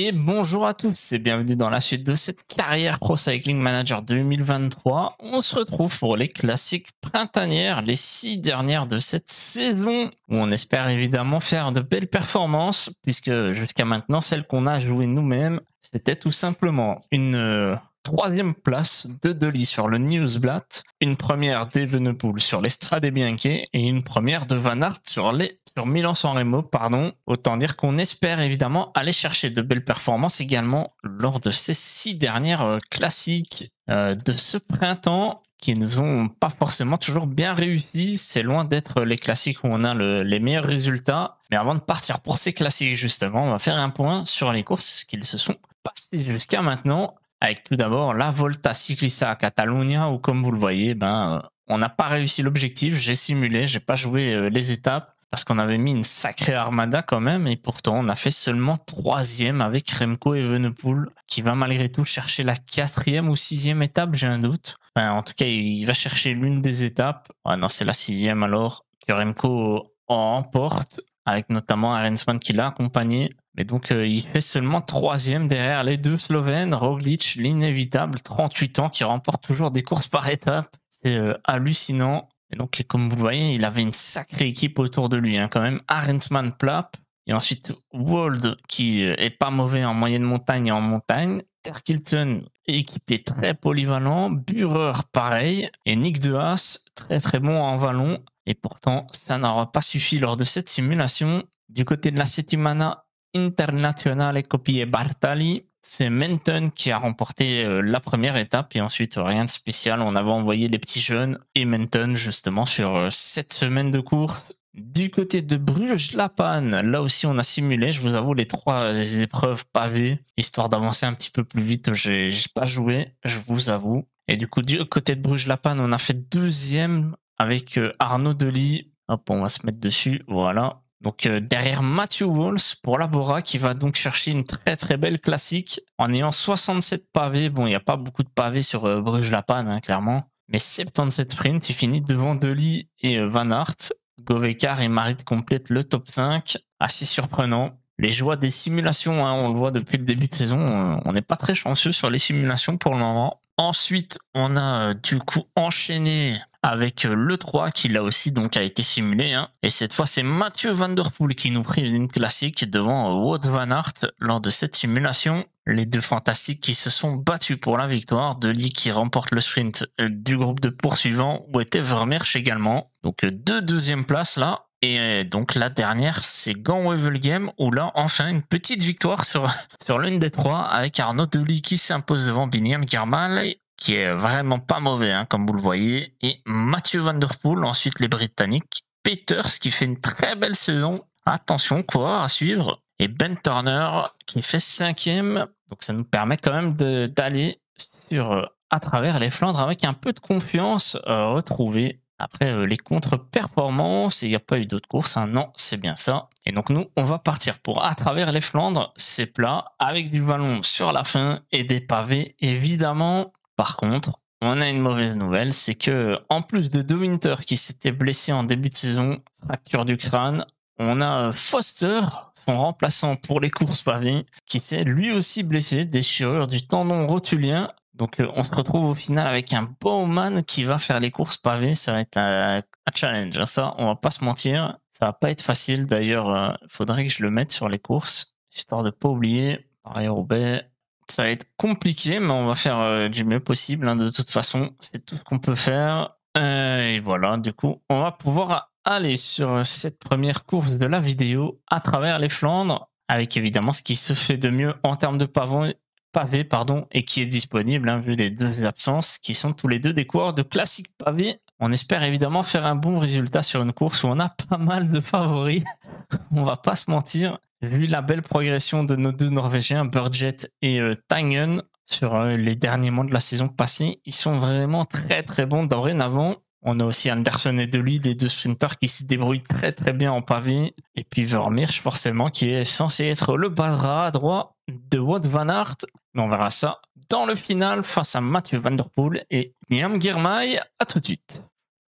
Et bonjour à tous et bienvenue dans la suite de cette carrière Pro Cycling Manager 2023. On se retrouve pour les classiques printanières, les six dernières de cette saison, où on espère évidemment faire de belles performances, puisque jusqu'à maintenant, celles qu'on a jouées nous-mêmes, c'était tout simplement une euh, troisième place de Delis sur le Newsblatt, une première d'Evenepoel sur l'Estrade Bianche et une première de Van Aert sur les sur Milan San pardon. Autant dire qu'on espère évidemment aller chercher de belles performances également lors de ces six dernières euh, classiques euh, de ce printemps qui ne vont pas forcément toujours bien réussi. C'est loin d'être les classiques où on a les meilleurs résultats. Mais avant de partir pour ces classiques, justement, on va faire un point sur les courses qu'ils se sont passées jusqu'à maintenant avec tout d'abord la Volta Ciclista à Catalunya, où comme vous le voyez, ben, euh, on n'a pas réussi l'objectif. J'ai simulé, j'ai pas joué euh, les étapes parce qu'on avait mis une sacrée armada quand même, et pourtant on a fait seulement troisième avec Remco Evenepoel, qui va malgré tout chercher la quatrième ou sixième étape, j'ai un doute. Ben, en tout cas, il va chercher l'une des étapes. Ah non, c'est la sixième alors que Remco emporte, euh, avec notamment Arensman qui l'a accompagné. Et donc, euh, il fait seulement troisième derrière les deux Slovènes, Roglic, l'inévitable, 38 ans, qui remporte toujours des courses par étapes. C'est euh, hallucinant. Et donc, comme vous le voyez, il avait une sacrée équipe autour de lui, hein, quand même. Arendsman Plap, et ensuite Wold, qui euh, est pas mauvais en moyenne montagne et en montagne. Terkilton, équipé très polyvalent. Bührer, pareil. Et Nick De très très bon en vallon. Et pourtant, ça n'aura pas suffi lors de cette simulation. Du côté de la Settimana, Internationale Copie Bartali. C'est Menton qui a remporté euh, la première étape et ensuite euh, rien de spécial. On avait envoyé des petits jeunes et Menton justement sur euh, cette semaine de course. Du côté de bruges panne là aussi on a simulé, je vous avoue, les trois épreuves pavées, histoire d'avancer un petit peu plus vite. J'ai pas joué, je vous avoue. Et du coup, du côté de bruges panne on a fait deuxième avec Arnaud Delis. Hop, on va se mettre dessus, voilà. Donc euh, derrière Matthew Walls pour Labora qui va donc chercher une très très belle classique en ayant 67 pavés. Bon, il n'y a pas beaucoup de pavés sur euh, Bruges-Lapanne, hein, clairement. Mais 77 sprints, il finit devant Deli et euh, Van Aert. Govekar et Marit complètent le top 5. Assez surprenant. Les joies des simulations, hein, on le voit depuis le début de saison, on n'est pas très chanceux sur les simulations pour le moment. Ensuite, on a du coup enchaîné avec euh, le 3 qui là aussi donc a été simulé. Hein. Et cette fois, c'est Mathieu Van Der Poel qui nous prive une classique devant euh, Wout Van Aert lors de cette simulation. Les deux fantastiques qui se sont battus pour la victoire. Deli qui remporte le sprint euh, du groupe de poursuivants où était Vermeersch également. Donc deux deuxièmes places là. Et donc la dernière, c'est Gant Game, où là, enfin, une petite victoire sur, sur l'une des trois, avec Arnaud Deli qui s'impose devant Biniam Garmal, qui est vraiment pas mauvais, hein, comme vous le voyez, et Mathieu Van Der Poel, ensuite les Britanniques, Peters qui fait une très belle saison, attention, quoi, à suivre, et Ben Turner qui fait cinquième, donc ça nous permet quand même d'aller sur euh, à travers les Flandres avec un peu de confiance Retrouver retrouvée après euh, les contre-performances, il n'y a pas eu d'autres courses, hein. non, c'est bien ça. Et donc nous, on va partir pour à travers les Flandres, c'est plat, avec du ballon sur la fin et des pavés, évidemment. Par contre, on a une mauvaise nouvelle, c'est que en plus de De Winter qui s'était blessé en début de saison, fracture du crâne, on a euh, Foster, son remplaçant pour les courses par qui s'est lui aussi blessé, déchirure du tendon rotulien. Donc euh, on se retrouve au final avec un Bowman qui va faire les courses pavées. Ça va être un, challenge, hein. ça on va pas se mentir. Ça va pas être facile d'ailleurs, il euh, faudrait que je le mette sur les courses, histoire de pas oublier. Pareil Roubaix, ça va être compliqué, mais on va faire euh, du mieux possible. Hein, de toute façon, c'est tout ce qu'on peut faire. Euh, et voilà, du coup, on va pouvoir aller sur cette première course de la vidéo à travers les Flandres, avec évidemment ce qui se fait de mieux en termes de pavé pardon, et qui est disponible, hein, vu les deux absences, qui sont tous les deux des coureurs de classique pavé. On espère évidemment faire un bon résultat sur une course où on a pas mal de favoris. on va pas se mentir vu la belle progression de nos deux Norvégiens, Burjet et euh, Tangen, sur euh, les derniers mois de la saison passée, ils sont vraiment très très bons dorénavant. On a aussi Anderson et Deli, les deux sprinters qui se débrouillent très très bien en pavé. Et puis Vermeersch, forcément, qui est censé être le bas à droit de Wout Van Aert. Mais on verra ça dans le final face à Mathieu Van Der Poel et Niam Girmay. À tout de suite.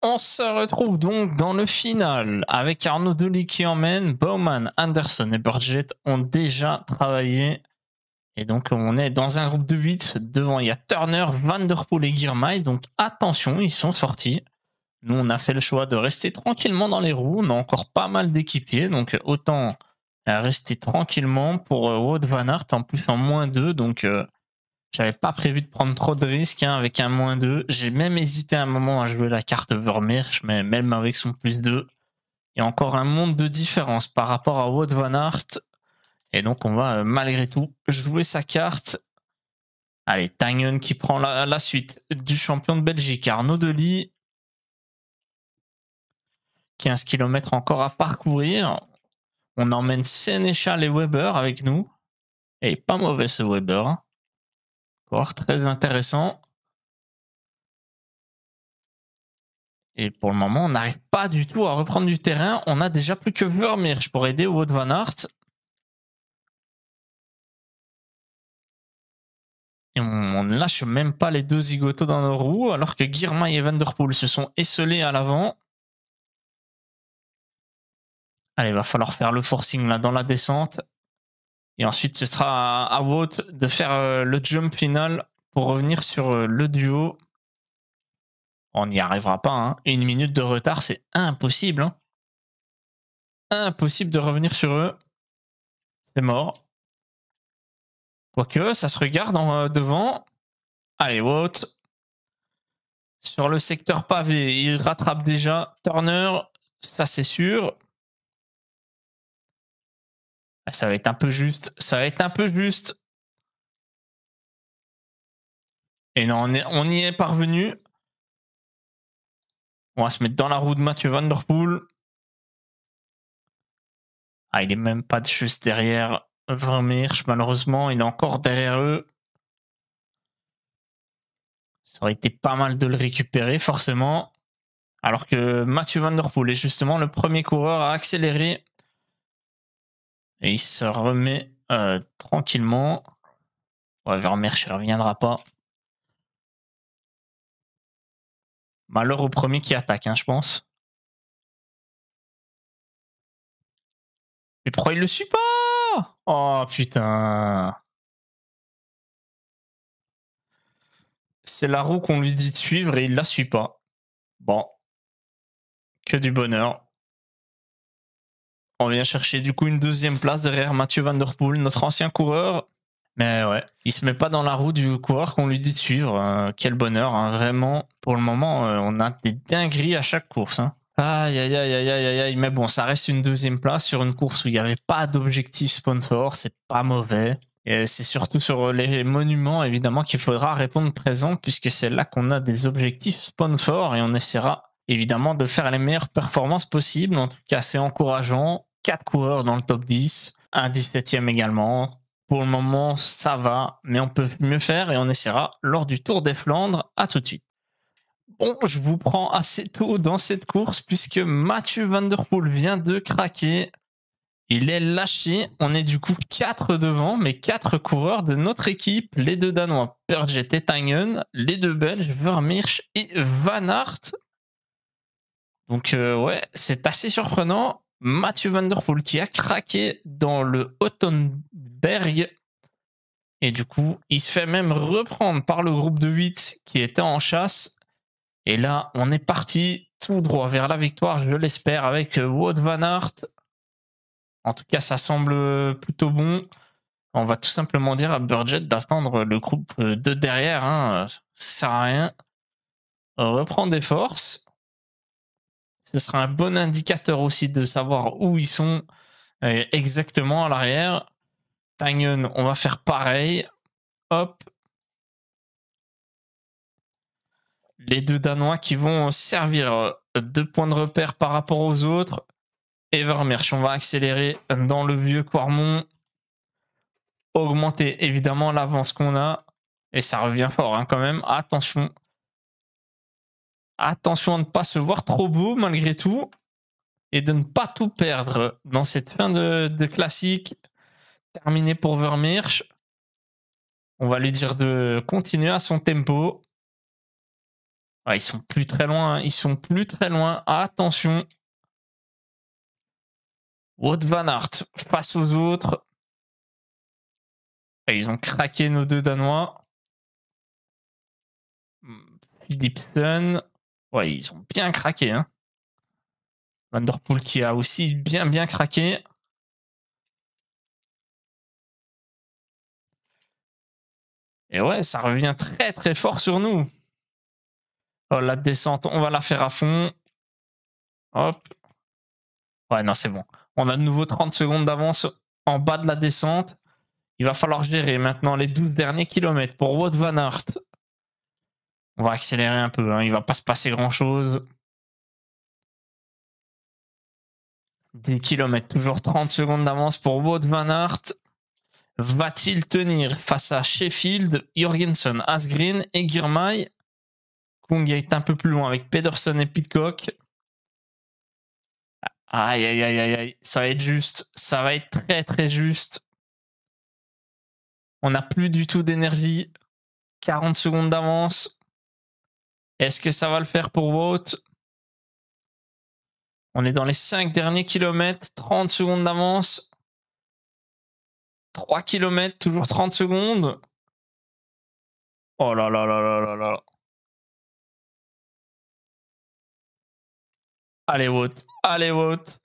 On se retrouve donc dans le final avec Arnaud Dolly qui emmène Bowman, Anderson et Burgett ont déjà travaillé. Et donc on est dans un groupe de 8. Devant il y a Turner, Vanderpool et Girmay. Donc attention, ils sont sortis. Nous on a fait le choix de rester tranquillement dans les roues. On a encore pas mal d'équipiers. Donc autant rester tranquillement pour euh, Wout Van Aert en plus en moins 2. Donc euh, j'avais pas prévu de prendre trop de risques hein, avec un moins 2. J'ai même hésité un moment à jouer la carte Vermeer, mais même avec son plus 2, il y a encore un monde de différence par rapport à Wout Van Aert. Et donc on va euh, malgré tout jouer sa carte. Allez, Tangen qui prend la, la suite du champion de Belgique, Arnaud Delis. 15 km encore à parcourir. On emmène Sénéchal et Weber avec nous. Et pas mauvais ce Weber. Hein très intéressant. Et pour le moment, on n'arrive pas du tout à reprendre du terrain. On a déjà plus que Vermeersch pour aider Wout Van Aert. Et on ne lâche même pas les deux zigotos dans nos roues, alors que Girma et Vanderpool se sont esselés à l'avant. Allez, va falloir faire le forcing là dans la descente. Et ensuite, ce sera à Wout de faire euh, le jump final pour revenir sur euh, le duo. On n'y arrivera pas. Hein. Une minute de retard, c'est impossible. Hein. Impossible de revenir sur eux. C'est mort. Quoique, ça se regarde en, euh, devant. Allez, Wout. Sur le secteur pavé, il rattrape déjà Turner. Ça, c'est sûr. Ah, ça va être un peu juste. Ça va être un peu juste. Et non, on, y est parvenu. On va se mettre dans la roue de Mathieu Van Der Poel. Ah, il est même pas juste derrière Vermeersch, malheureusement. Il est encore derrière eux. Ça aurait été pas mal de le récupérer, forcément. Alors que Mathieu Van Der Poel est justement le premier coureur à accélérer et il se remet euh, On tranquillement. Ouais, Vermeer ne reviendra pas. Malheur au premier qui attaque, hein, je pense. Mais pourquoi il le suit pas Oh putain C'est la roue qu'on lui dit de suivre et il la suit pas. Bon. Que du bonheur. On vient chercher du coup une deuxième place derrière Mathieu Van Der Poel, notre ancien coureur. Mais ouais, il se met pas dans la roue du coureur qu'on lui dit de suivre. Euh, quel bonheur, hein. vraiment. Pour le moment, euh, on a des dingueries à chaque course. Hein. Aïe, aïe, aïe, aïe, aïe, aïe. Mais bon, ça reste une deuxième place sur une course où il n'y avait pas d'objectif sponsor. C'est pas mauvais. Et c'est surtout sur les monuments, évidemment, qu'il faudra répondre présent, puisque c'est là qu'on a des objectifs sponsors et on essaiera évidemment de faire les meilleures performances possibles. En tout cas, c'est encourageant. Quatre coureurs dans le top 10, un 17e également. Pour le moment, ça va, mais on peut mieux faire et on essaiera lors du Tour des Flandres. À tout de suite. Bon, je vous prends assez tôt dans cette course puisque Mathieu Van Der Poel vient de craquer. Il est lâché. On est du coup quatre devant, mais quatre coureurs de notre équipe. Les deux Danois, Perget et Les deux Belges, Vermeersch et Van Aert. Donc euh, ouais, c'est assez surprenant. Mathieu Vanderpool qui a craqué dans le Hottenberg. Et du coup, il se fait même reprendre par le groupe de 8 qui était en chasse. Et là, on est parti tout droit vers la victoire, je l'espère, avec euh, Wout Van Aert. En tout cas, ça semble plutôt bon. On va tout simplement dire à Burget d'attendre le groupe euh, de derrière. Hein. Ça sert à rien. Reprend des forces ce sera un bon indicateur aussi de savoir où ils sont euh, exactement à l'arrière. Tangen, on va faire pareil. Hop. Les deux Danois qui vont servir euh, de points de repère par rapport aux autres. Evermersh, on va accélérer dans le vieux Quarmont. Augmenter évidemment l'avance qu'on a. Et ça revient fort hein, quand même. Attention. Attention à ne pas se voir trop beau malgré tout et de ne pas tout perdre dans cette fin de, classique Terminé pour Vermeersch. On va lui dire de continuer à son tempo. Ah, ils sont plus très loin. Hein. Ils sont plus très loin. Attention. Wout Van Aert face aux autres. ils ont craqué nos deux Danois. Hmm, Philipson. Ouais, ils ont bien craqué. Hein. Vanderpool qui a aussi bien bien craqué. Et ouais, ça revient très très fort sur nous. Oh, la descente, on va la faire à fond. Hop. Ouais, non, c'est bon. On a de nouveau 30 secondes d'avance en bas de la descente. Il va falloir gérer maintenant les 12 derniers kilomètres pour Wout Van Aert. On va accélérer un peu. Il hein. Il va pas se passer grand-chose. 10 km, toujours 30 secondes d'avance pour Wout Van Aert. Va-t-il tenir face à Sheffield, Jorgensen, Asgreen et Girmay Kung est un peu plus loin avec Pedersen et Pitcock. Aïe, aïe, aïe, aïe, aïe. Ça va être juste. Ça va être très, très juste. On n'a plus du tout d'énergie. 40 secondes d'avance. Est-ce que ça va le faire pour Wout On est dans les 5 derniers kilomètres, 30 secondes d'avance. 3 kilomètres, toujours 30 secondes. Oh là là là là là là. Allez, Wout. Allez, Wout.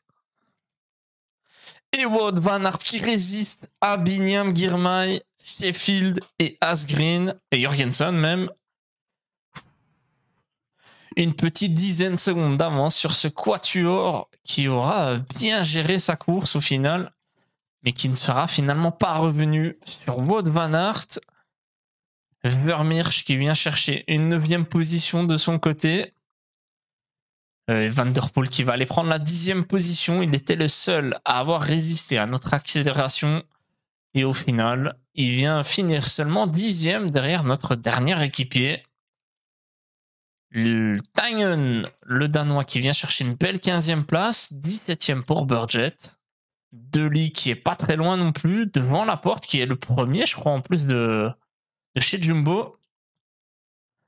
Et Wout Van Aert qui résiste à Binyam Girmay, Sheffield et Asgreen, et Jorgensen même, une petite dizaine de secondes d'avance sur ce quatuor qui aura bien géré sa course au final, mais qui ne sera finalement pas revenu sur Wout Van Aert. Vermirsch qui vient chercher une neuvième position de son côté. Euh, Vanderpoel qui va aller prendre la dixième position. Il était le seul à avoir résisté à notre accélération. Et au final, il vient finir seulement dixième derrière notre dernier équipier. Tangen, le Danois qui vient chercher une belle 15e place, 17e pour De Deli qui est pas très loin non plus, devant la porte qui est le premier, je crois, en plus de, chez Jumbo.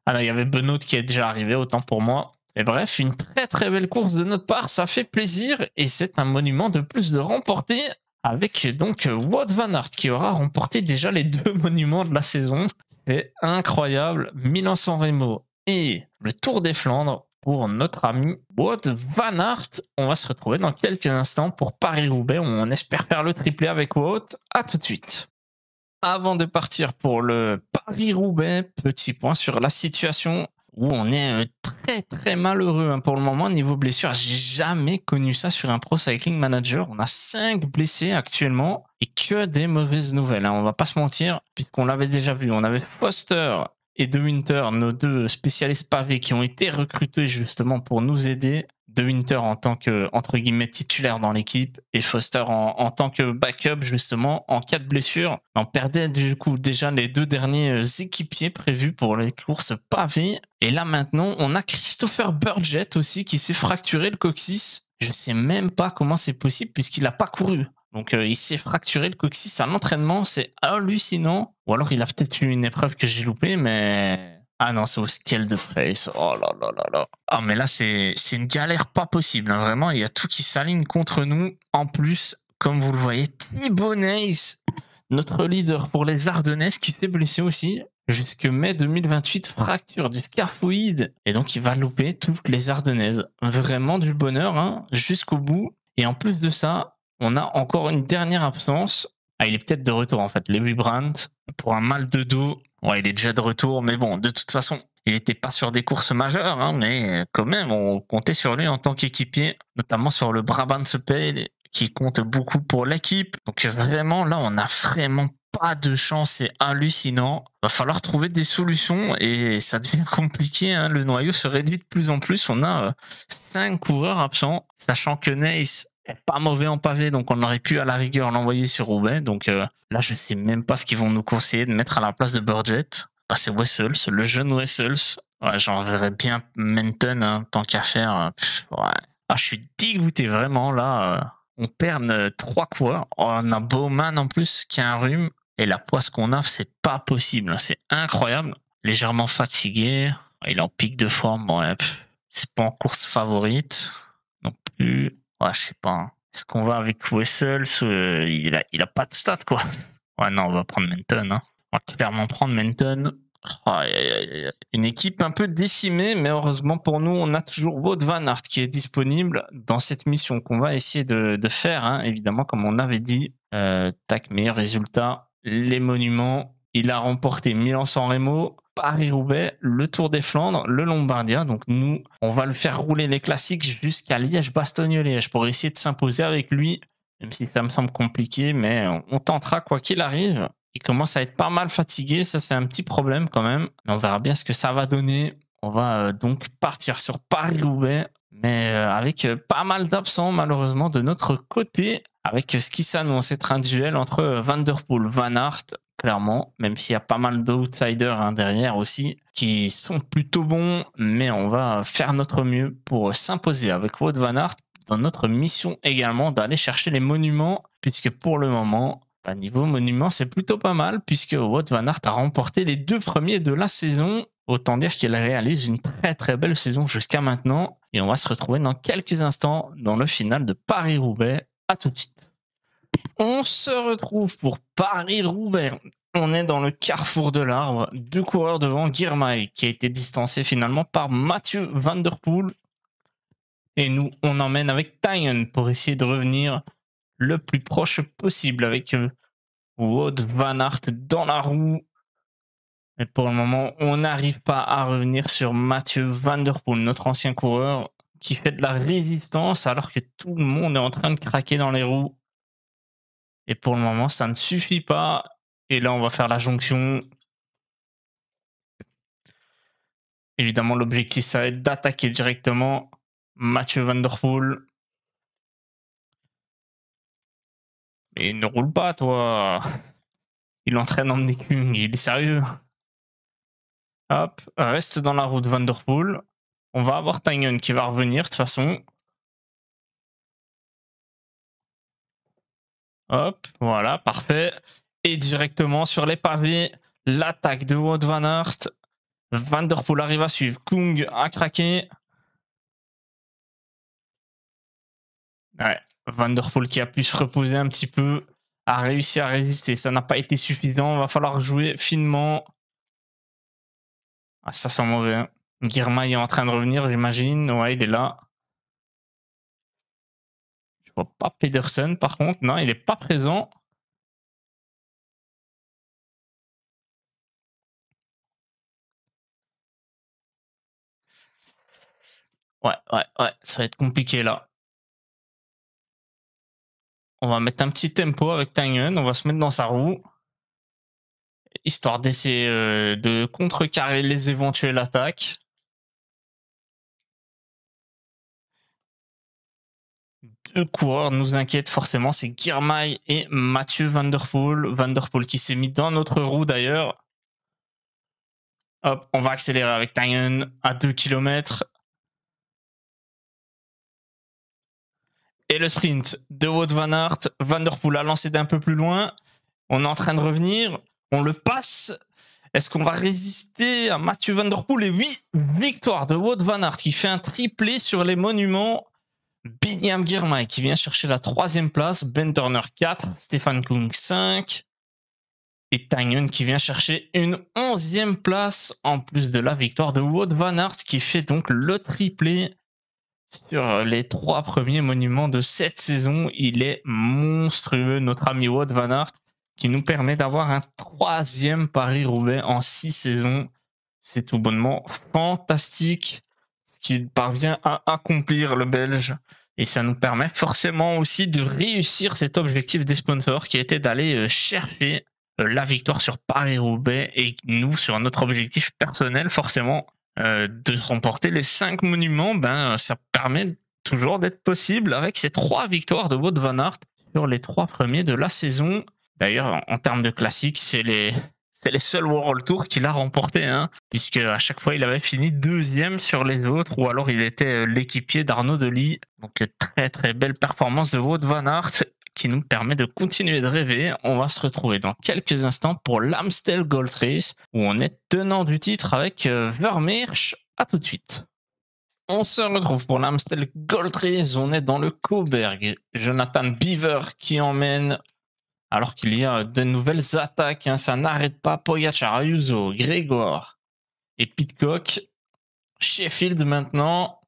Ah non, il y avait Benoît qui est déjà arrivé, autant pour moi. Et bref, une très très belle course de notre part, ça fait plaisir et c'est un monument de plus de remporter avec donc Wout Van Aert qui aura remporté déjà les deux monuments de la saison. C'est incroyable, Milan-San et le Tour des Flandres pour notre ami Wout Van Aert. On va se retrouver dans quelques instants pour Paris-Roubaix. On espère faire le triplé avec Wout. À tout de suite. Avant de partir pour le Paris-Roubaix, petit point sur la situation où on est euh, très très malheureux hein, pour le moment niveau blessure. J'ai jamais connu ça sur un Pro Cycling Manager. On a 5 blessés actuellement et que des mauvaises nouvelles. Hein. On va pas se mentir puisqu'on l'avait déjà vu. On avait Foster et De Winter, nos deux spécialistes pavés qui ont été recrutés justement pour nous aider. De Winter en tant que, entre guillemets, titulaire dans l'équipe et Foster en, tant que backup justement en cas de blessure. On perdait du coup déjà les deux derniers euh, équipiers prévus pour les courses pavées. Et là maintenant, on a Christopher Burgett aussi qui s'est fracturé le coccyx. Je ne sais même pas comment c'est possible puisqu'il n'a pas couru. Donc euh, il s'est fracturé le coccyx à l'entraînement, c'est hallucinant. Ou alors il a peut-être eu une épreuve que j'ai loupée, mais... Ah non, c'est au scale de Oh là là là là. Ah mais là, c'est une galère pas possible. Hein. Vraiment, il y a tout qui s'aligne contre nous. En plus, comme vous le voyez, Thibonais, notre leader pour les Ardennaises, qui s'est blessé aussi jusque mai 2028, fracture du scaphoïde. Et donc, il va louper toutes les Ardennaises. Vraiment du bonheur, hein, jusqu'au bout. Et en plus de ça, on a encore une dernière absence. Ah, il est peut-être de retour en fait. Levi Brandt, pour un mal de dos, ouais, il est déjà de retour, mais bon, de toute façon, il n'était pas sur des courses majeures, hein, mais quand même, on comptait sur lui en tant qu'équipier, notamment sur le Brabant Spade, qui compte beaucoup pour l'équipe. Donc vraiment, là, on n'a vraiment pas de chance, c'est hallucinant. Va falloir trouver des solutions et ça devient compliqué. Hein. Le noyau se réduit de plus en plus. On a euh, cinq coureurs absents, sachant que Nice pas mauvais en pavé, donc on aurait pu à la rigueur l'envoyer sur Roubaix. Donc euh, là, je sais même pas ce qu'ils vont nous conseiller de mettre à la place de Burget bah, c'est Wessels, le jeune Wessels. Ouais, verrais bien Menton, hein, tant qu'à faire. ouais. Ah, je suis dégoûté vraiment là. Euh. on perd euh, trois coureurs. Oh, on a Bowman en plus qui a un rhume. Et la poisse qu'on a, c'est pas possible. Hein. C'est incroyable. Légèrement fatigué. Il est en pique de forme. c'est pas en course favorite non plus. Ouais, ah, je sais pas. Hein. Est-ce qu'on va avec Wessels il, a, il a pas de stats, quoi. Ouais, non, on va prendre Menton. Hein. On va clairement prendre Menton. Oh, une équipe un peu décimée, mais heureusement pour nous, on a toujours Wout Van qui est disponible dans cette mission qu'on va essayer de, faire, hein. évidemment, comme on avait dit. Euh, tac, meilleur résultat, les monuments. Il a remporté Milan-San Remo, Paris-Roubaix, le Tour des Flandres, le Lombardia. Donc nous, on va le faire rouler les classiques jusqu'à Liège-Bastogne-Liège pour essayer de s'imposer avec lui, même si ça me semble compliqué, mais on tentera quoi qu'il arrive. Il commence à être pas mal fatigué, ça c'est un petit problème quand même, on verra bien ce que ça va donner. On va euh, donc partir sur Paris-Roubaix, mais euh, avec euh, pas mal d'absents malheureusement de notre côté avec ce qui s'annonce être un duel entre Vanderpool, Van Aert, clairement, même s'il y a pas mal d'outsiders hein, derrière aussi, qui sont plutôt bons, mais on va faire notre mieux pour s'imposer avec Wout Van Aert dans notre mission également d'aller chercher les monuments, puisque pour le moment, bah, niveau monument, c'est plutôt pas mal, puisque Wout Van Aert a remporté les deux premiers de la saison. Autant dire qu'il réalise une très très belle saison jusqu'à maintenant. Et on va se retrouver dans quelques instants dans le final de Paris-Roubaix tout de suite. On se retrouve pour Paris-Roubaix. On est dans le carrefour de l'arbre, deux coureurs devant Girmay, qui a été distancé finalement par Mathieu Van Der Poel. Et nous, on emmène avec Tyen pour essayer de revenir le plus proche possible avec euh, Wout Van Aert dans la roue. Mais pour le moment, on n'arrive pas à revenir sur Mathieu Van Der Poel, notre ancien coureur qui fait de la résistance alors que tout le monde est en train de craquer dans les roues. Et pour le moment, ça ne suffit pas. Et là, on va faire la jonction. Évidemment, l'objectif, ça va être d'attaquer directement Mathieu Vanderpool. Der Mais ne roule pas, toi. Il entraîne en écume. il est sérieux. Hop, reste dans la route Van Der on va avoir Tanyon qui va revenir de toute façon. Hop, voilà, parfait. Et directement sur les pavés, l'attaque de Wout Van Aert. Vanderpool arrive à suivre. Kung a craqué. Ouais, Vanderpool qui a pu se reposer un petit peu a réussi à résister. Ça n'a pas été suffisant. Va falloir jouer finement. Ah, ça sent mauvais. Hein. Girma est en train de revenir, j'imagine. Ouais, il est là. Je vois pas Pedersen, par contre. Non, il n'est pas présent. Ouais, ouais, ouais, ça va être compliqué là. On va mettre un petit tempo avec Tangen, on va se mettre dans sa roue. Histoire d'essayer euh, de contrecarrer les éventuelles attaques. Le coureurs nous inquiète forcément, c'est Girmay et Mathieu Vanderpool. Vanderpool qui s'est mis dans notre roue d'ailleurs. Hop, on va accélérer avec Tyen à 2 km. Et le sprint de Wout Van Aert. Vanderpool a lancé d'un peu plus loin. On est en train de revenir. On le passe. Est-ce qu'on va résister à Mathieu Vanderpool Et oui, victoire de Wout Van Aert qui fait un triplé sur les monuments. Binyam Girmay qui vient chercher la troisième place, Ben Turner 4, Stéphane Kung 5 et Tanyun qui vient chercher une onzième place en plus de la victoire de Wout Van Aert qui fait donc le triplé sur les trois premiers monuments de cette saison. Il est monstrueux, notre ami Wout Van Aert qui nous permet d'avoir un troisième Paris-Roubaix en six saisons. C'est tout bonnement fantastique qu'il parvient à accomplir le Belge. Et ça nous permet forcément aussi de réussir cet objectif des sponsors qui était d'aller euh, chercher euh, la victoire sur Paris-Roubaix et nous, sur notre objectif personnel, forcément, euh, de remporter les cinq monuments, ben, ça permet toujours d'être possible avec ces trois victoires de Wout van Aert sur les trois premiers de la saison. D'ailleurs, en termes de classique, c'est les, c'est les seuls World Tour qu'il a remporté, hein, puisque à chaque fois il avait fini deuxième sur les autres, ou alors il était euh, l'équipier d'Arnaud Delis. Donc euh, très très belle performance de Wout Van Aert qui nous permet de continuer de rêver. On va se retrouver dans quelques instants pour l'Amstel Gold Race, où on est tenant du titre avec euh, Vermeersch. À tout de suite. On se retrouve pour l'Amstel Gold Race. On est dans le Coburg. Jonathan Beaver qui emmène alors qu'il y a de nouvelles attaques. Hein. ça n'arrête pas. Pogacar, Ayuso, Grégoire et Pitcock. Sheffield maintenant.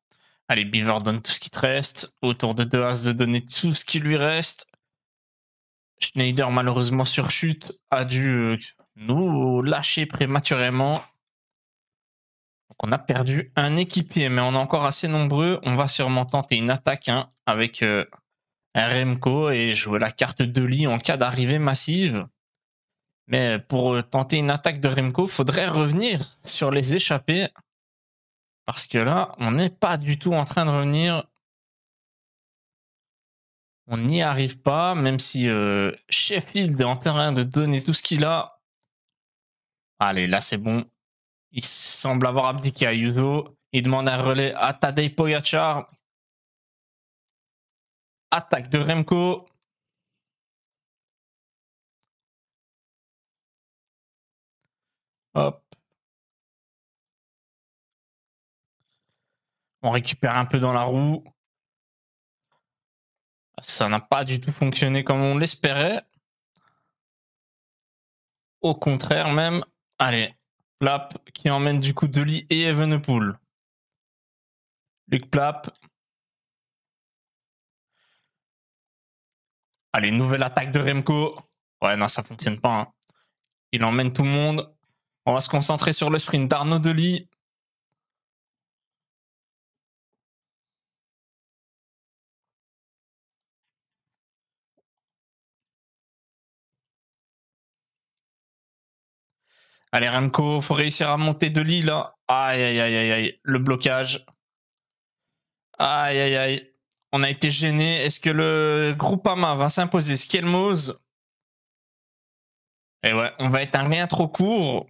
Allez, Beaver donne tout ce qui te reste. Autour de Hass de donner tout ce qui lui reste. Schneider, malheureusement sur chute, a dû euh, nous lâcher prématurément. Donc on a perdu un équipier, mais on est encore assez nombreux. On va sûrement tenter une attaque hein, avec euh, Remco et jouer la carte de lit en cas d'arrivée massive. Mais pour euh, tenter une attaque de Remco, faudrait revenir sur les échappées. Parce que là, on n'est pas du tout en train de revenir. On n'y arrive pas, même si euh, Sheffield est en train de donner tout ce qu'il a. Allez, là c'est bon. Il semble avoir abdiqué à Yuzo. Il demande un relais à Tadej Pogacar, Attaque de Remco. Hop. On récupère un peu dans la roue. Ça n'a pas du tout fonctionné comme on l'espérait. Au contraire même. Allez, Plap qui emmène du coup Deli et Evenepoel. Luc Plap Allez, nouvelle attaque de Remco. Ouais, non, ça fonctionne pas. Hein. Il emmène tout le monde. On va se concentrer sur le sprint d'Arnaud Delis. Allez, Remco, faut réussir à monter de l'île. Aïe, aïe, aïe, aïe, aïe. Le blocage. Aïe, aïe, aïe. On a été gêné. Est-ce que le Groupama va s'imposer Skelmose Et ouais, on va être un rien trop court.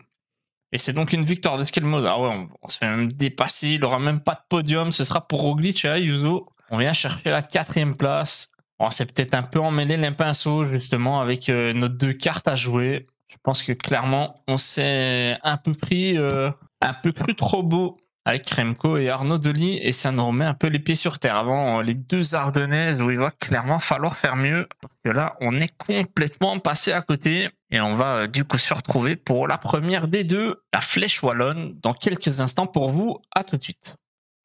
Et c'est donc une victoire de Skelmose. Ah ouais, on, se fait même dépasser. Il aura même pas de podium. Ce sera pour Roglic et hein, On vient chercher la quatrième place. On oh, s'est peut-être un peu emmêlé les pinceaux, justement, avec euh, nos deux cartes à jouer. Je pense que clairement, on s'est un peu pris, euh, un peu cru trop beau avec Remco et Arnaud Delis et ça nous remet un peu les pieds sur terre avant les deux Ardennaises où il va clairement falloir faire mieux parce que là on est complètement passé à côté et on va euh, du coup se retrouver pour la première des deux, la flèche wallonne dans quelques instants pour vous, à tout de suite.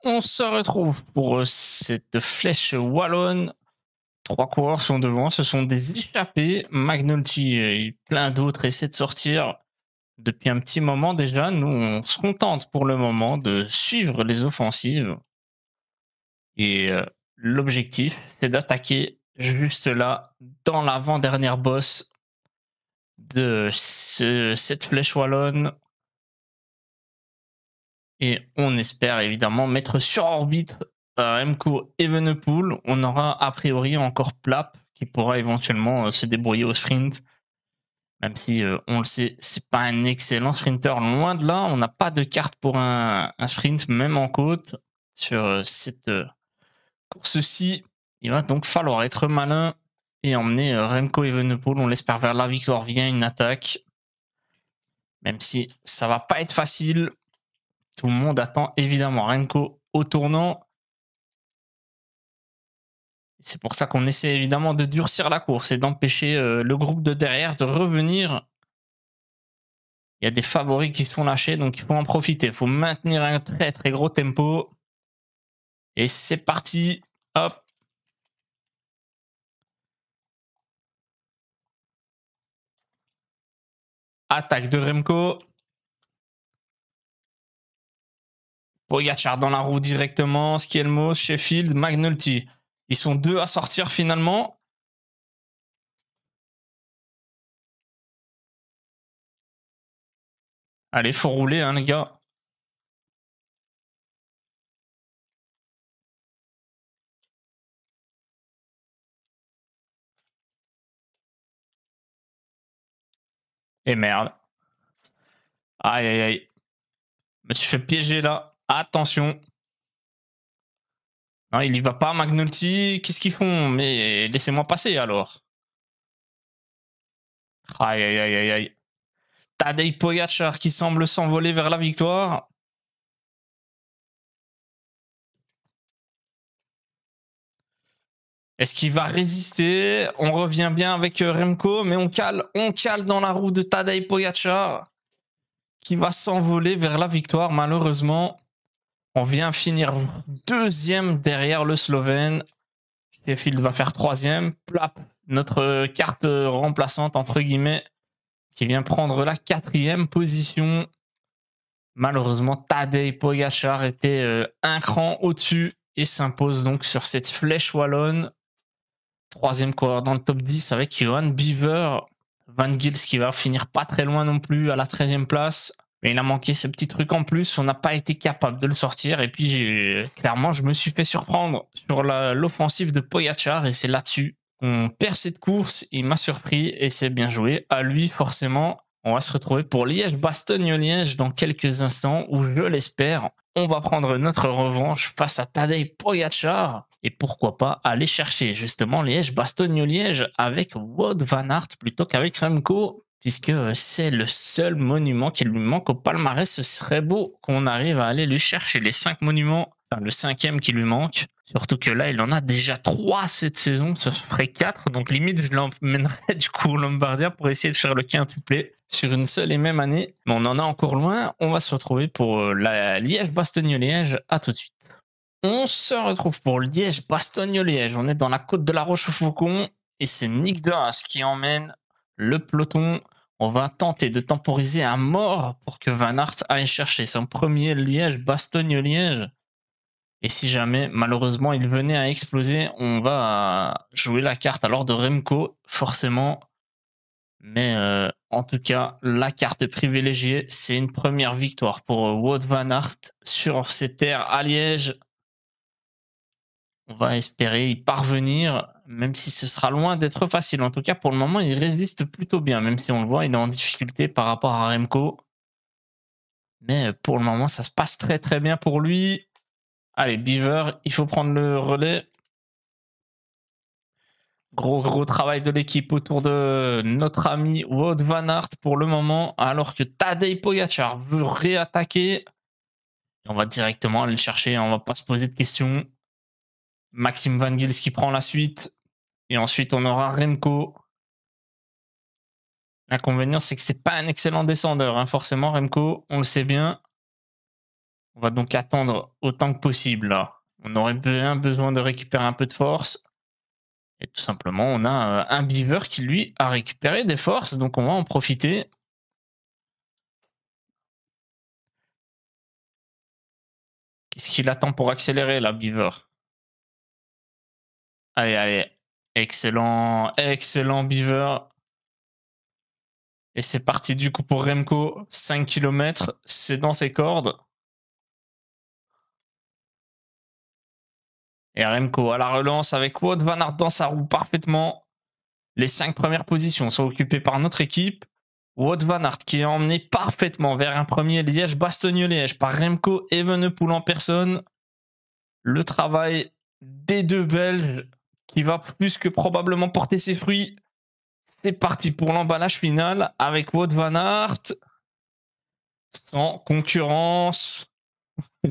On se retrouve pour euh, cette flèche wallonne. Trois coureurs sont devant, ce sont des échappés. Magnolti euh, et plein d'autres essaient de sortir depuis un petit moment déjà, nous, on se contente pour le moment de suivre les offensives. Et euh, l'objectif, c'est d'attaquer juste là, dans l'avant-dernière bosse de cette flèche wallonne. Et on espère évidemment mettre sur orbite euh, Mco Evenepoel. On aura a priori encore Plap qui pourra éventuellement euh, se débrouiller au sprint même si euh, on le sait, c'est pas un excellent sprinter. Loin de là, on n'a pas de carte pour un, sprint, même en côte, sur euh, cette euh, course-ci. Il va donc falloir être malin et emmener Remco Evenepoel. On l'espère vers la victoire via une attaque. Même si ça va pas être facile, tout le monde attend évidemment Remco au tournant. C'est pour ça qu'on essaie évidemment de durcir la course et d'empêcher euh, le groupe de derrière de revenir. Il y a des favoris qui se font lâcher, donc il faut en profiter. Il faut maintenir un très très gros tempo. Et c'est parti. Hop. Attaque de Remco. Pogacar dans la roue directement. Skelmos, Sheffield, McNulty. Ils sont deux à sortir finalement. Allez, faut rouler, hein, les gars. Et merde. Aïe, aïe, aïe. Je me suis fait piéger là. Attention. Non, hein, il y va pas, McNulty. Qu'est-ce qu'ils font Mais laissez-moi passer alors. Aïe, aïe, aïe, aïe, aïe. Tadej Pogacar qui semble s'envoler vers la victoire. Est-ce qu'il va résister On revient bien avec euh, Remco, mais on cale, on cale dans la roue de Tadej Pogacar qui va s'envoler vers la victoire malheureusement. On vient finir deuxième derrière le Slovène. Sheffield va faire troisième. Plap, notre carte remplaçante, entre guillemets, qui vient prendre la quatrième position. Malheureusement, Tadej Pogachar était euh, un cran au-dessus et s'impose donc sur cette flèche wallonne. Troisième coureur dans le top 10 avec Johan Beaver. Van Gils qui va finir pas très loin non plus à la 13e place. Mais il a manqué ce petit truc en plus, on n'a pas été capable de le sortir. Et puis, clairement, je me suis fait surprendre sur l'offensive de Poyachar, et c'est là-dessus on perd cette course. Il m'a surpris, et c'est bien joué. À lui, forcément, on va se retrouver pour Liège-Bastogne-Liège dans quelques instants, où je l'espère, on va prendre notre revanche face à Tadej poyachar Et pourquoi pas aller chercher justement Liège-Bastogne-Liège avec Wout Van Aert plutôt qu'avec Remco puisque euh, c'est le seul monument qui lui manque au palmarès. Ce serait beau qu'on arrive à aller lui chercher les cinq monuments, enfin le cinquième qui lui manque. Surtout que là, il en a déjà trois cette saison, ce serait quatre. Donc limite, je l'emmènerais du coup au Lombardia pour essayer de faire le quintuplé sur une seule et même année. Mais on en a encore loin. On va se retrouver pour euh, la Liège-Bastogne-Liège. À tout de suite. On se retrouve pour Liège-Bastogne-Liège. On est dans la côte de la roche faucon Et c'est Nick de qui emmène le peloton. On va tenter de temporiser un mort pour que Van Aert aille chercher son premier Liège, Bastogne-Liège. Et si jamais, malheureusement, il venait à exploser, on va jouer la carte alors de Remco, forcément. Mais euh, en tout cas, la carte privilégiée, c'est une première victoire pour euh, Wout Van Aert sur ses terres à Liège. On va espérer y parvenir même si ce sera loin d'être facile. En tout cas, pour le moment, il résiste plutôt bien, même si on le voit, il est en difficulté par rapport à Remco. Mais euh, pour le moment, ça se passe très très bien pour lui. Allez, Beaver, il faut prendre le relais. Gros gros travail de l'équipe autour de notre ami Wout Van Aert pour le moment, alors que Tadej Pogacar veut réattaquer. on va directement aller le chercher, on ne va pas se poser de questions. Maxime Van Gils qui prend la suite. Et ensuite, on aura Remco. L'inconvénient, c'est que c'est pas un excellent descendeur. Hein. Forcément, Remco, on le sait bien. On va donc attendre autant que possible. On aurait bien besoin de récupérer un peu de force. Et tout simplement, on a euh, un Beaver qui, lui, a récupéré des forces. Donc, on va en profiter. Qu'est-ce qu'il attend pour accélérer, là, Beaver Allez, allez, Excellent, excellent Beaver. Et c'est parti du coup pour Remco. 5 km, c'est dans ses cordes. Et Remco à la relance avec Wout Van Aert dans sa roue parfaitement. Les 5 premières positions sont occupées par notre équipe. Wout Van Aert qui est emmené parfaitement vers un premier Liège-Bastogne-Liège par Remco Evenepoel en personne. Le travail des deux Belges qui va plus que probablement porter ses fruits. C'est parti pour l'emballage final avec Wout Van Aert. Sans concurrence.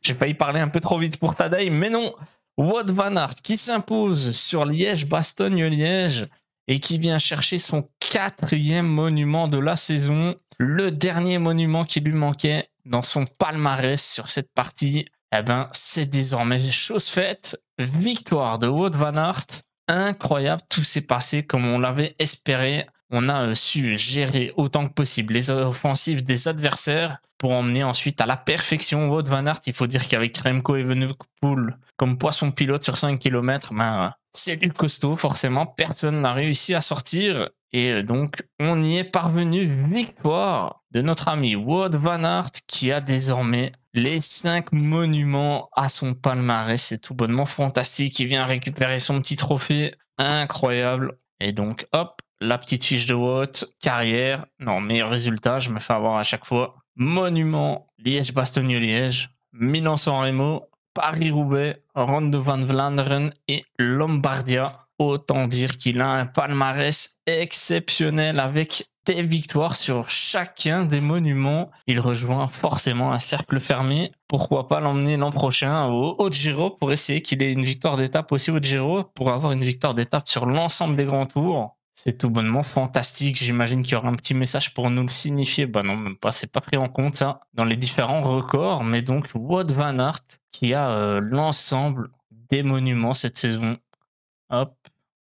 J'ai failli parler un peu trop vite pour Tadei, mais non. Wout Van Aert qui s'impose sur Liège-Bastogne-Liège et qui vient chercher son quatrième monument de la saison. Le dernier monument qui lui manquait dans son palmarès sur cette partie. Eh ben, c'est désormais chose faite. Victoire de Wout Van Aert. Incroyable, tout s'est passé comme on l'avait espéré. On a euh, su gérer autant que possible les offensives des adversaires pour emmener ensuite à la perfection Wout Van Aert. Il faut dire qu'avec Remco Evenepoel comme poisson pilote sur 5 km, ben, c'est du costaud forcément. Personne n'a réussi à sortir. Et euh, donc, on y est parvenu. Victoire de notre ami Wout Van Aert qui a désormais les cinq monuments à son palmarès. C'est tout bonnement fantastique. Il vient récupérer son petit trophée. Incroyable. Et donc, hop, la petite fiche de Watt, carrière. Non, meilleur résultat, je me fais avoir à chaque fois. Monument, Liège-Bastogne-Liège, Milan-San Remo, Paris-Roubaix, Ronde Van Vlaanderen et Lombardia. Autant dire qu'il a un palmarès exceptionnel avec victoires sur chacun des monuments. Il rejoint forcément un cercle fermé. Pourquoi pas l'emmener l'an prochain au Haut Giro pour essayer qu'il ait une victoire d'étape aussi au Giro, pour avoir une victoire d'étape sur l'ensemble des grands tours. C'est tout bonnement fantastique. J'imagine qu'il y aura un petit message pour nous le signifier. Bah non, même pas. C'est pas pris en compte, hein, dans les différents records. Mais donc, Wout Van Aert, qui a euh, l'ensemble des monuments cette saison. Hop,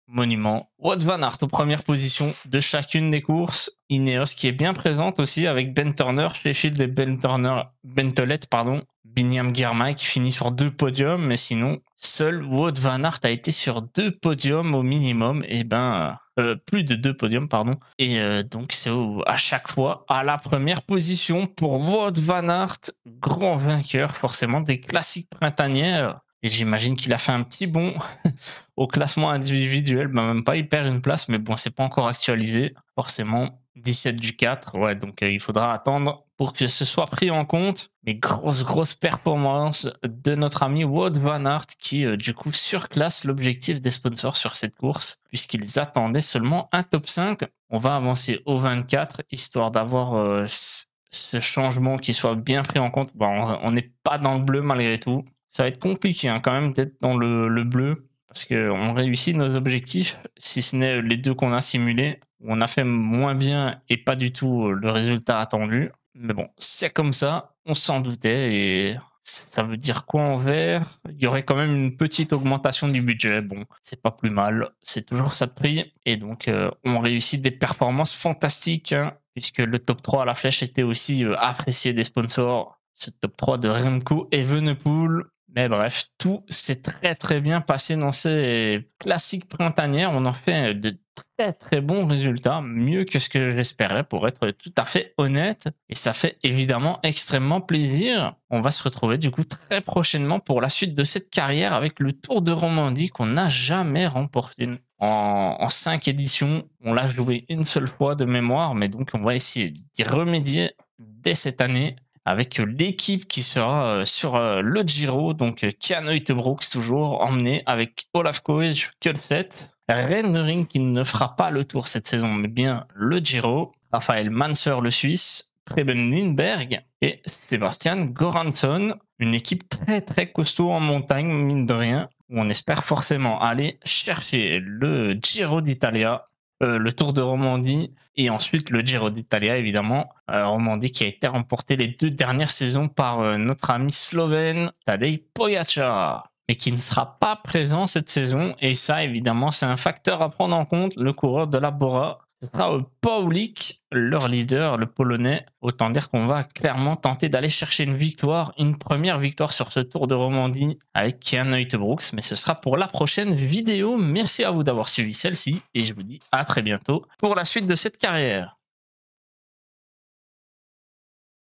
Monument. Wout Van Aert aux premières positions de chacune des courses. Ineos qui est bien présente aussi avec Ben Turner, Sheffield et Ben Turner, bentolette pardon. Binyam Girma qui finit sur deux podiums, mais sinon, seul Wout Van Aert a été sur deux podiums au minimum, et eh ben, euh, plus de deux podiums, pardon. Et euh, donc, c'est à chaque fois à la première position pour Wout Van Aert, grand vainqueur forcément des classiques printanières et j'imagine qu'il a fait un petit bond au classement individuel, bah, même pas, il perd une place, mais bon, c'est pas encore actualisé, forcément. 17 du 4, ouais, donc euh, il faudra attendre pour que ce soit pris en compte. Mais grosse, grosse performance de notre ami Wout Van Aert qui, euh, du coup, surclasse l'objectif des sponsors sur cette course, puisqu'ils attendaient seulement un top 5. On va avancer au 24, histoire d'avoir euh, ce changement qui soit bien pris en compte. Bah, on n'est pas dans le bleu malgré tout ça va être compliqué hein, quand même d'être dans le, bleu parce que on réussit nos objectifs, si ce n'est les deux qu'on a simulés, on a fait moins bien et pas du tout euh, le résultat attendu. Mais bon, c'est comme ça, on s'en doutait et ça veut dire quoi en vert Il y aurait quand même une petite augmentation du budget. Bon, c'est pas plus mal, c'est toujours ça de prix. Et donc, euh, on réussit des performances fantastiques, hein, puisque le top 3 à la flèche était aussi euh, apprécié des sponsors. Ce top 3 de Remco et Venepool. Mais bref, tout s'est très très bien passé dans ces classiques printanières. On en fait de très très bons résultats, mieux que ce que j'espérais pour être tout à fait honnête. Et ça fait évidemment extrêmement plaisir. On va se retrouver du coup très prochainement pour la suite de cette carrière avec le Tour de Romandie qu'on n'a jamais remporté. En, en cinq éditions, on l'a joué une seule fois de mémoire, mais donc on va essayer d'y remédier dès cette année avec l'équipe qui sera euh, sur euh, le Giro. Donc, euh, Kian Brooks toujours emmené avec Olaf Koech, Kölset, Rendering qui ne fera pas le tour cette saison, mais bien le Giro. Raphaël Manser, le Suisse, Preben Lindberg et Sébastien Goranson. Une équipe très très costaud en montagne, mine de rien, où on espère forcément aller chercher le Giro d'Italia, le Tour de Romandie, et ensuite, le Giro d'Italia, évidemment, euh, Romandie qui a été remporté les deux dernières saisons par euh, notre ami slovène Tadej Pogacar mais qui ne sera pas présent cette saison. Et ça, évidemment, c'est un facteur à prendre en compte. Le coureur de la Bora ce sera Paulik, leur leader, le polonais. Autant dire qu'on va clairement tenter d'aller chercher une victoire, une première victoire sur ce Tour de Romandie avec Kian Brooks, mais ce sera pour la prochaine vidéo. Merci à vous d'avoir suivi celle-ci et je vous dis à très bientôt pour la suite de cette carrière.